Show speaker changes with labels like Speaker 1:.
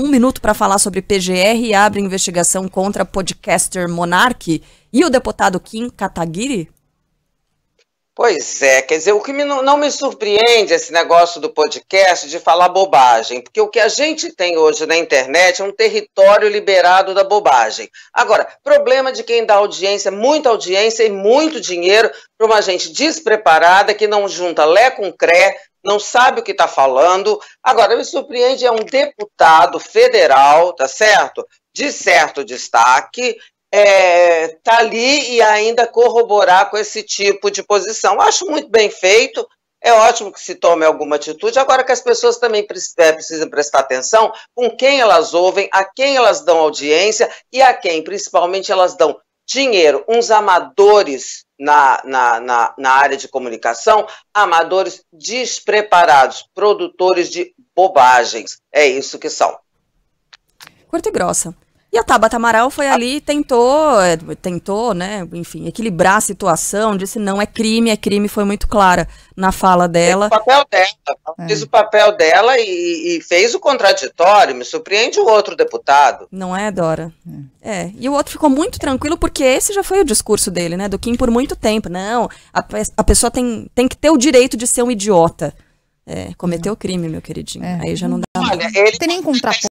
Speaker 1: um minuto para falar sobre PGR abre investigação contra podcaster Monarque e o deputado Kim Kataguiri?
Speaker 2: Pois é, quer dizer, o que me, não me surpreende esse negócio do podcast de falar bobagem, porque o que a gente tem hoje na internet é um território liberado da bobagem. Agora, problema de quem dá audiência, muita audiência e muito dinheiro para uma gente despreparada que não junta lé com cré, não sabe o que está falando. Agora, me surpreende, é um deputado federal, tá certo? De certo destaque, é, tá ali e ainda corroborar com esse tipo de posição. Acho muito bem feito, é ótimo que se tome alguma atitude, agora que as pessoas também é, precisam prestar atenção com quem elas ouvem, a quem elas dão audiência e a quem, principalmente, elas dão dinheiro. Uns amadores na, na, na, na área de comunicação amadores despreparados, produtores de bobagens. É isso que são.
Speaker 1: Curta e grossa. E a Tabata Amaral foi ali e tentou, é, tentou, né, enfim, equilibrar a situação, disse não, é crime, é crime, foi muito clara na fala dela. É o papel dela.
Speaker 2: É. Fez o papel dela e, e, fez o contraditório. Me surpreende o outro deputado.
Speaker 1: Não é, Dora? É. é. E o outro ficou muito tranquilo, porque esse já foi o discurso dele, né? Do Kim por muito tempo. Não, a, a pessoa tem, tem que ter o direito de ser um idiota. É, cometeu crime, meu queridinho. É. Aí já não dá. Olha, ele tem nem contraponto.